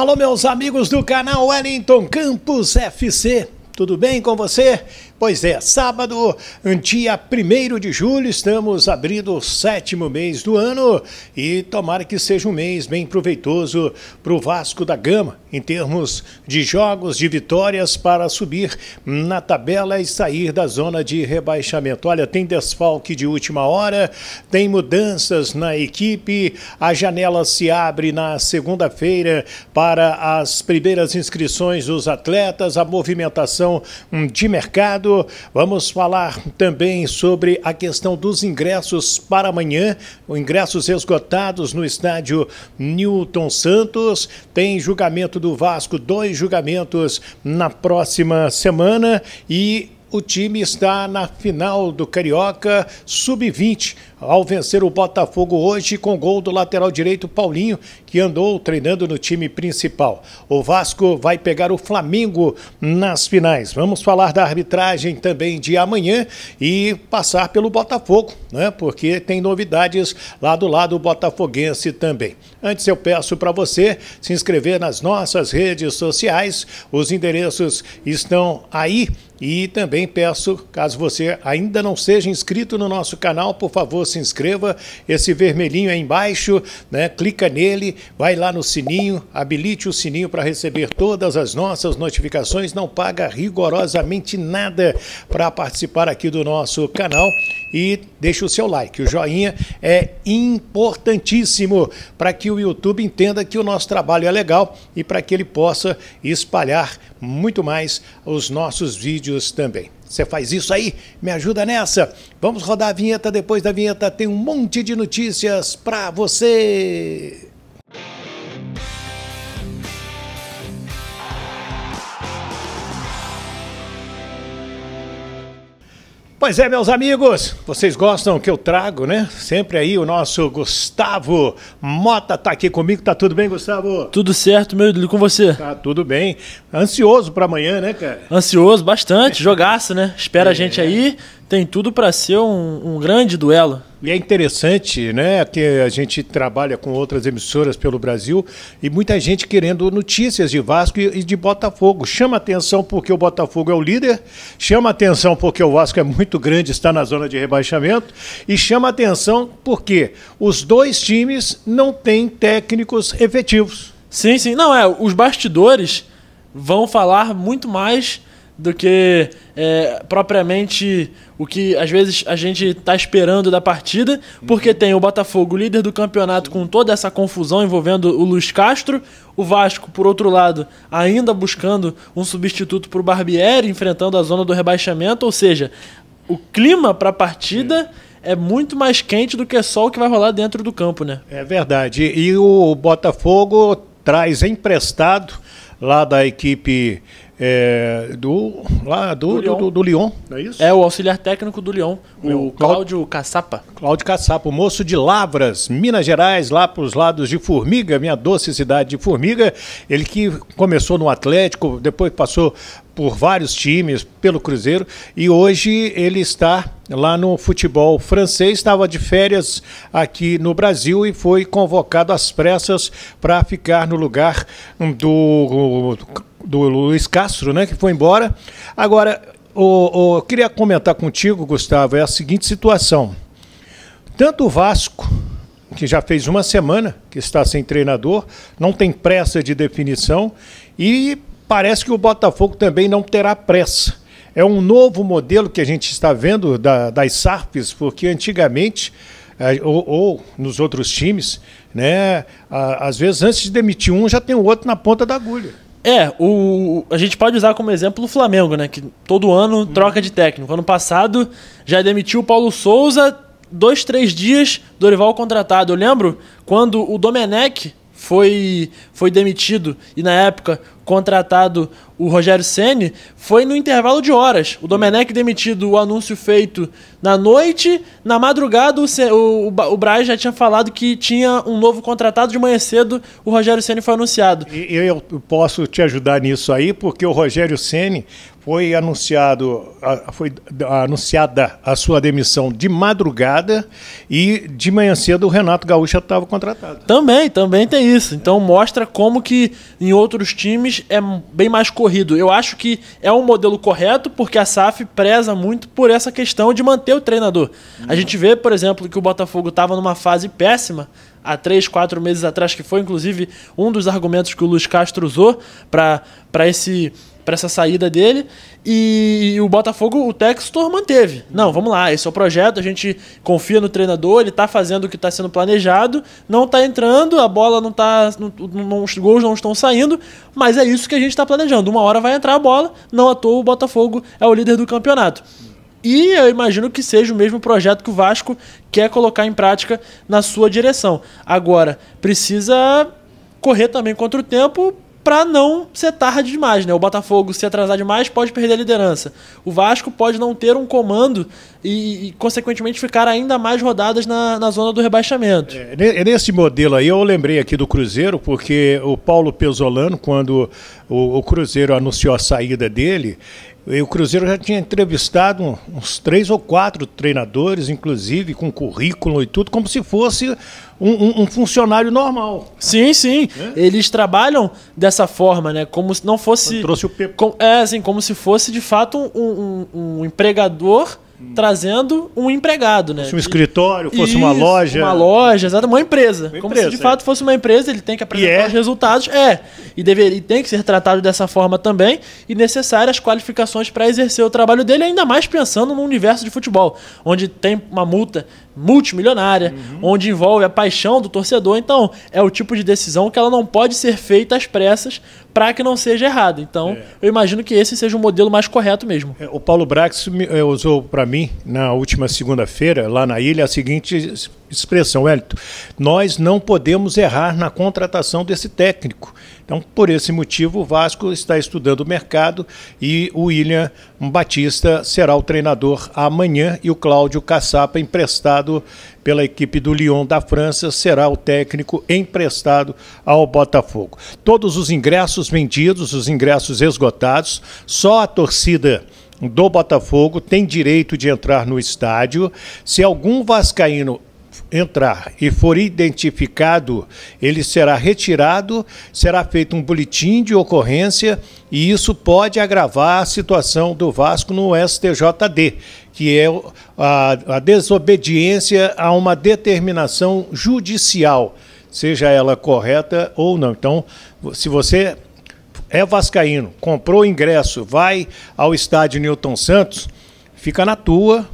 Alô, meus amigos do canal Wellington Campos FC, tudo bem com você? Pois é, sábado, dia 1 de julho, estamos abrindo o sétimo mês do ano e tomara que seja um mês bem proveitoso para o Vasco da Gama em termos de jogos, de vitórias para subir na tabela e sair da zona de rebaixamento. Olha, tem desfalque de última hora, tem mudanças na equipe, a janela se abre na segunda-feira para as primeiras inscrições dos atletas, a movimentação hum, de mercado Eduardo. Vamos falar também sobre a questão dos ingressos para amanhã, ingressos esgotados no estádio Newton Santos. Tem julgamento do Vasco, dois julgamentos na próxima semana e o time está na final do Carioca Sub-20 ao vencer o Botafogo hoje com gol do lateral direito Paulinho, que andou treinando no time principal. O Vasco vai pegar o Flamengo nas finais. Vamos falar da arbitragem também de amanhã e passar pelo Botafogo, né? Porque tem novidades lá do lado botafoguense também. Antes eu peço para você se inscrever nas nossas redes sociais. Os endereços estão aí e também peço, caso você ainda não seja inscrito no nosso canal, por favor, se inscreva. Esse vermelhinho aí embaixo, né? clica nele, vai lá no sininho, habilite o sininho para receber todas as nossas notificações. Não paga rigorosamente nada para participar aqui do nosso canal e deixa o seu like. O joinha é importantíssimo para que o YouTube entenda que o nosso trabalho é legal e para que ele possa espalhar muito mais os nossos vídeos também. Você faz isso aí? Me ajuda nessa. Vamos rodar a vinheta. Depois da vinheta tem um monte de notícias para você. Pois é, meus amigos, vocês gostam que eu trago, né? Sempre aí o nosso Gustavo Mota tá aqui comigo, tá tudo bem, Gustavo? Tudo certo, meu ídolo, com você? Tá tudo bem. Ansioso para amanhã, né, cara? Ansioso, bastante, jogaço, né? Espera é. a gente aí. Tem tudo para ser um, um, grande duelo. E é interessante, né, que a gente trabalha com outras emissoras pelo Brasil e muita gente querendo notícias de Vasco e de Botafogo. Chama atenção porque o Botafogo é o líder, chama atenção porque o Vasco é muito grande, está na zona de rebaixamento e chama atenção porque os dois times não têm técnicos efetivos. Sim, sim. Não, é, os bastidores vão falar muito mais do que é, propriamente o que às vezes a gente está esperando da partida, porque tem o Botafogo líder do campeonato com toda essa confusão envolvendo o Luiz Castro, o Vasco, por outro lado, ainda buscando um substituto para o Barbieri, enfrentando a zona do rebaixamento, ou seja, o clima para a partida é muito mais quente do que só o que vai rolar dentro do campo, né? É verdade. E o Botafogo traz emprestado lá da equipe é, do, lá do, do, Lyon. Do, do, Lyon, é isso? É, o auxiliar técnico do Lyon, o, o Cláudio Caçapa. Cláudio Caçapa, moço de Lavras, Minas Gerais, lá para os lados de Formiga, minha doce cidade de Formiga. Ele que começou no Atlético, depois passou por vários times, pelo Cruzeiro, e hoje ele está lá no futebol francês, estava de férias aqui no Brasil e foi convocado às pressas para ficar no lugar do, do Luiz Castro, né, que foi embora. Agora, o, o, eu queria comentar contigo, Gustavo, é a seguinte situação. Tanto o Vasco, que já fez uma semana que está sem treinador, não tem pressa de definição, e Parece que o Botafogo também não terá pressa. É um novo modelo que a gente está vendo da, das SARPs, porque antigamente eh, ou, ou, nos outros times, né? Às vezes, antes de demitir um, já tem o outro na ponta da agulha. É, o, a gente pode usar como exemplo o Flamengo, né? Que todo ano troca de técnico. Ano passado já demitiu o Paulo Souza, dois, três dias, Dorival contratado. Eu lembro quando o Domenech foi, foi demitido e na época contratado o Rogério Ceni foi no intervalo de horas. O Domenech demitido, o anúncio feito na noite, na madrugada o, o, o Braz já tinha falado que tinha um novo contratado de manhã cedo, o Rogério Ceni foi anunciado. Eu, eu posso te ajudar nisso aí, porque o Rogério Ceni foi anunciado foi anunciada a sua demissão de madrugada e de manhã cedo o Renato Gaúcho já estava contratado. Também, também tem isso. Então mostra como que em outros times é bem mais corrido. Eu acho que é um modelo correto porque a SAF preza muito por essa questão de manter o treinador. Uhum. A gente vê, por exemplo, que o Botafogo estava numa fase péssima há três, quatro meses atrás, que foi inclusive um dos argumentos que o Luiz Castro usou para esse para essa saída dele. E o Botafogo, o Textor manteve. Não, vamos lá, esse é o projeto, a gente confia no treinador, ele está fazendo o que está sendo planejado, não está entrando, a bola não está. os gols não estão saindo, mas é isso que a gente está planejando. Uma hora vai entrar a bola, não à toa o Botafogo é o líder do campeonato. E eu imagino que seja o mesmo projeto que o Vasco quer colocar em prática na sua direção. Agora, precisa correr também contra o tempo para não ser tarde demais, né? O Botafogo, se atrasar demais, pode perder a liderança. O Vasco pode não ter um comando e, e consequentemente, ficar ainda mais rodadas na, na zona do rebaixamento. É, nesse modelo aí, eu lembrei aqui do Cruzeiro, porque o Paulo Pesolano, quando o, o Cruzeiro anunciou a saída dele, o Cruzeiro já tinha entrevistado uns três ou quatro treinadores, inclusive com currículo e tudo, como se fosse um, um, um funcionário normal. Sim, sim. É? Eles trabalham dessa forma, né? Como se não fosse. trouxe o Pepe. Com, é, assim, como se fosse de fato um, um empregador trazendo um empregado, né? um escritório, fosse Isso, uma loja. Uma loja, exato, uma empresa. Uma como empresa, se de é. fato fosse uma empresa, ele tem que apresentar é. os resultados. É. E deveria, tem que ser tratado dessa forma também. E necessárias as qualificações para exercer o trabalho dele, ainda mais pensando no universo de futebol, onde tem uma multa multimilionária, uhum. onde envolve a paixão do torcedor. Então, é o tipo de decisão que ela não pode ser feita às pressas para que não seja errada. Então, é. eu imagino que esse seja o modelo mais correto mesmo. É, o Paulo Brax é, usou para mim, na última segunda-feira, lá na ilha, a seguinte expressão, Hélito, nós não podemos errar na contratação desse técnico. Então, por esse motivo, o Vasco está estudando o mercado e o William Batista será o treinador amanhã e o Cláudio Caçapa, emprestado pela equipe do Lyon da França, será o técnico emprestado ao Botafogo. Todos os ingressos vendidos, os ingressos esgotados, só a torcida do Botafogo tem direito de entrar no estádio. Se algum vascaíno entrar e for identificado, ele será retirado, será feito um boletim de ocorrência e isso pode agravar a situação do Vasco no STJD, que é a, a desobediência a uma determinação judicial, seja ela correta ou não. Então, se você é vascaíno, comprou ingresso, vai ao estádio Newton Santos, fica na tua,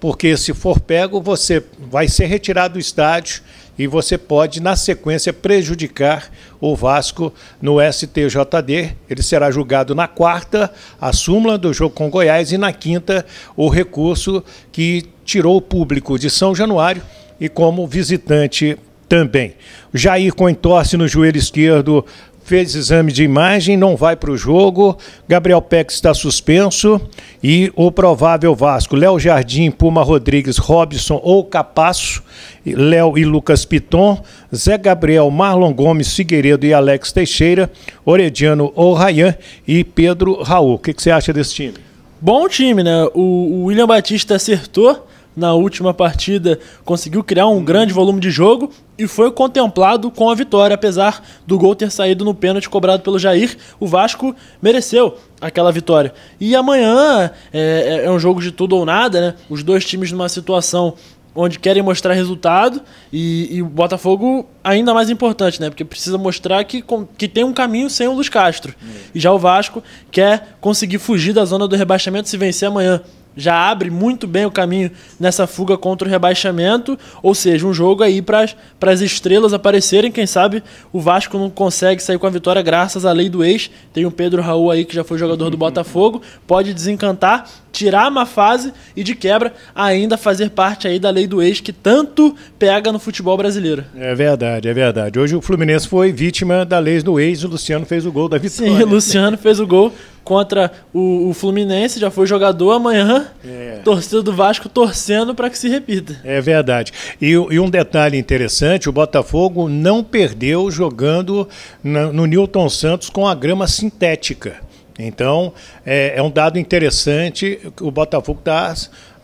porque se for pego, você vai ser retirado do estádio e você pode, na sequência, prejudicar o Vasco no STJD. Ele será julgado na quarta, a súmula do jogo com Goiás, e na quinta, o recurso que tirou o público de São Januário e como visitante também. Jair com entorse no joelho esquerdo fez exame de imagem, não vai para o jogo. Gabriel Peck está suspenso e o provável Vasco, Léo Jardim, Puma Rodrigues, Robson ou Capasso, Léo e Lucas Piton, Zé Gabriel, Marlon Gomes, Figueiredo e Alex Teixeira, Orediano ou Rayan e Pedro Raul. O que, que, você acha desse time? Bom time, né? O, o William Batista acertou na última partida conseguiu criar um grande volume de jogo e foi contemplado com a vitória, apesar do gol ter saído no pênalti cobrado pelo Jair. O Vasco mereceu aquela vitória. E amanhã é, é, é um jogo de tudo ou nada, né? Os dois times numa situação onde querem mostrar resultado e, e, o Botafogo ainda mais importante, né? Porque precisa mostrar que, que tem um caminho sem o Luiz Castro. E já o Vasco quer conseguir fugir da zona do rebaixamento se vencer amanhã já abre muito bem o caminho nessa fuga contra o rebaixamento, ou seja, um jogo aí para as estrelas aparecerem, quem sabe o Vasco não consegue sair com a vitória graças à lei do ex, tem o Pedro Raul aí que já foi jogador do uhum. Botafogo, pode desencantar tirar a má fase e de quebra ainda fazer parte aí da lei do ex que tanto pega no futebol brasileiro. É verdade, é verdade. Hoje o Fluminense foi vítima da lei do ex, o Luciano fez o gol da vitória. Sim, o Luciano fez o gol contra o, o, Fluminense, já foi jogador amanhã, é. torcida do Vasco torcendo para que se repita. É verdade. E, e, um detalhe interessante, o Botafogo não perdeu jogando na, no Newton Santos com a grama sintética. Então, é, é um dado interessante que o Botafogo está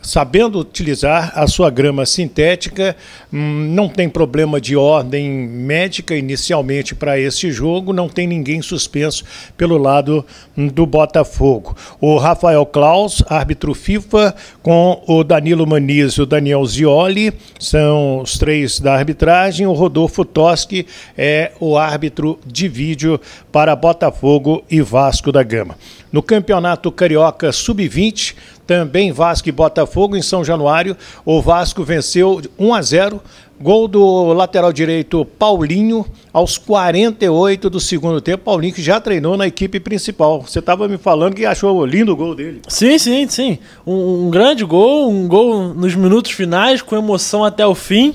sabendo utilizar a sua grama sintética, hum, não tem problema de ordem médica inicialmente para esse jogo, não tem ninguém suspenso pelo lado hum, do Botafogo. O Rafael Klaus, árbitro FIFA, com o Danilo Maniz e o Daniel Zioli, são os três da arbitragem, o Rodolfo Toschi é o árbitro de vídeo para Botafogo e Vasco da Gama. No Campeonato Carioca Sub-20, também Vasco e Botafogo em São Januário. O Vasco venceu 1 a 0. Gol do lateral direito Paulinho aos 48 do segundo tempo. Paulinho que já treinou na equipe principal. Você estava me falando que achou lindo o gol dele. Sim, sim, sim. Um, um grande gol, um gol nos minutos finais, com emoção até o fim.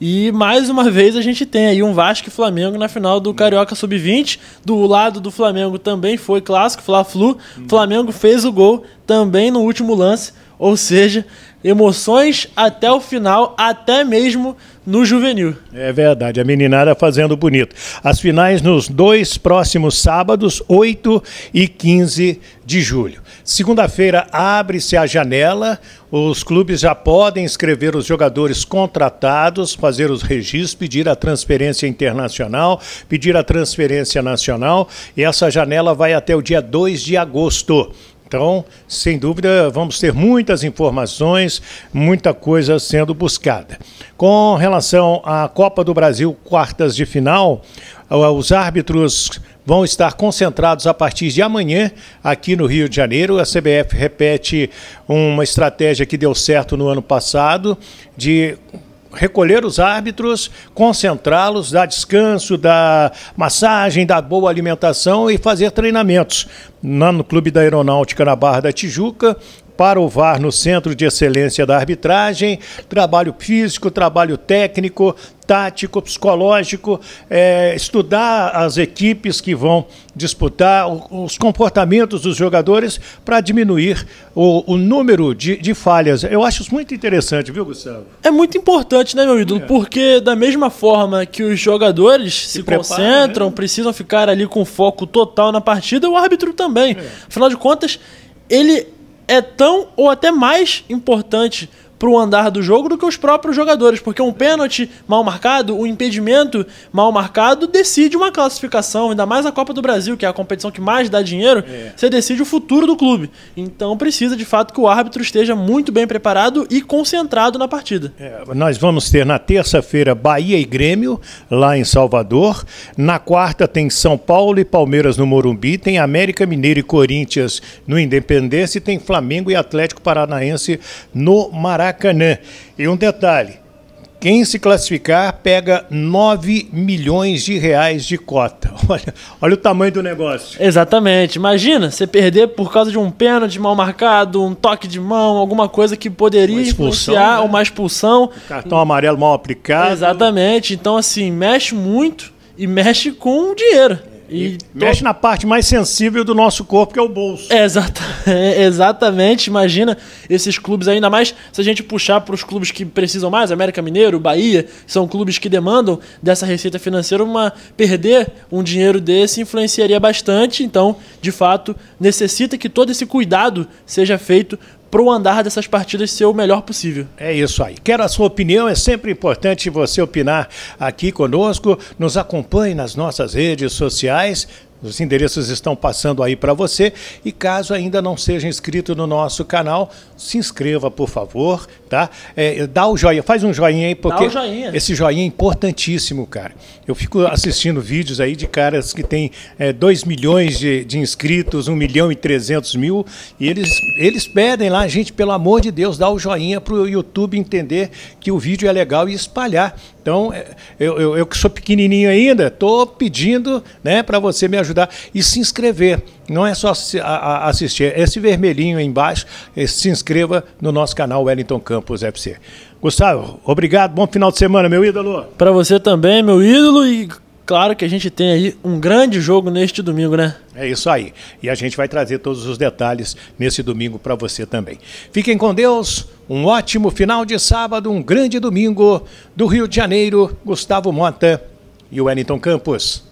E mais uma vez a gente tem aí um Vasco e Flamengo na final do Carioca Sub-20. Do lado do Flamengo também foi clássico, Fla-Flu. Flamengo fez o gol também no último lance. Ou seja, emoções até o final, até mesmo no juvenil. É verdade, a meninada fazendo bonito. As finais nos dois próximos sábados, 8 e 15 de julho. Segunda-feira abre-se a janela, os clubes já podem inscrever os jogadores contratados, fazer os registros, pedir a transferência internacional, pedir a transferência nacional, e essa janela vai até o dia 2 de agosto. Então, sem dúvida, vamos ter muitas informações, muita coisa sendo buscada. Com relação à Copa do Brasil, quartas de final, os árbitros vão estar concentrados a partir de amanhã aqui no Rio de Janeiro. A CBF repete uma estratégia que deu certo no ano passado de recolher os árbitros, concentrá-los, dar descanso, dar massagem, dar boa alimentação e fazer treinamentos no Clube da Aeronáutica na Barra da Tijuca, para o VAR no Centro de Excelência da Arbitragem, trabalho físico, trabalho técnico, tático, psicológico, é, estudar as equipes que vão disputar, os comportamentos dos jogadores para diminuir o, o número de, de, falhas. Eu acho isso muito interessante, viu, Gustavo? É muito importante, né, meu ídolo? É. Porque da mesma forma que os jogadores se, se concentram, né? precisam ficar ali com foco total na partida, o árbitro também. É. Afinal de contas, ele é tão ou até mais importante para o andar do jogo do que os próprios jogadores, porque um pênalti mal marcado, um impedimento mal marcado decide uma classificação, ainda mais a Copa do Brasil, que é a competição que mais dá dinheiro, é. você decide o futuro do clube. Então precisa de fato que o árbitro esteja muito bem preparado e concentrado na partida. É, nós vamos ter na terça-feira Bahia e Grêmio lá em Salvador, na quarta tem São Paulo e Palmeiras no Morumbi, tem América Mineiro e Corinthians no Independência e tem Flamengo e Atlético Paranaense no Maracanã. Maracanã. E um detalhe: quem se classificar pega 9 milhões de reais de cota. Olha, olha o tamanho do negócio. Exatamente. Imagina você perder por causa de um pênalti mal marcado, um toque de mão, alguma coisa que poderia expulsar né? uma expulsão. O cartão amarelo mal aplicado. Exatamente. Então, assim, mexe muito e mexe com o dinheiro. É. E, e mexe na parte mais sensível do nosso corpo, que é o bolso. É, exata, é, exatamente. Imagina esses clubes, ainda mais se a gente puxar para os clubes que precisam mais, América Mineiro, Bahia, são clubes que demandam dessa receita financeira, uma perder um dinheiro desse influenciaria bastante. Então, de fato, necessita que todo esse cuidado seja feito para o andar dessas partidas ser o melhor possível. É isso aí. Quero a sua opinião, é sempre importante você opinar aqui conosco. Nos acompanhe nas nossas redes sociais. Os endereços estão passando aí para você e caso ainda não seja inscrito no nosso canal, se inscreva, por favor, tá? É, dá o joinha, faz um joinha aí, porque dá o joinha. esse joinha é importantíssimo, cara. Eu fico assistindo vídeos aí de caras que têm é, 2 milhões de, de, inscritos, 1 milhão e 300 mil, e eles, eles pedem lá, gente, pelo amor de Deus, dá o joinha para o YouTube entender que o vídeo é legal e espalhar então, é, eu, eu, eu que sou pequenininho ainda, estou pedindo né, para você me ajudar e se inscrever. Não é só assistir. É esse vermelhinho aí embaixo, é, se inscreva no nosso canal Wellington Campos FC. Gustavo, obrigado. Bom final de semana, meu ídolo. Para você também, meu ídolo. E claro que a gente tem aí um grande jogo neste domingo, né? É isso aí. E a gente vai trazer todos os detalhes nesse domingo para você também. Fiquem com Deus, um ótimo final de sábado, um grande domingo do Rio de Janeiro. Gustavo Mota e o Wellington Campos.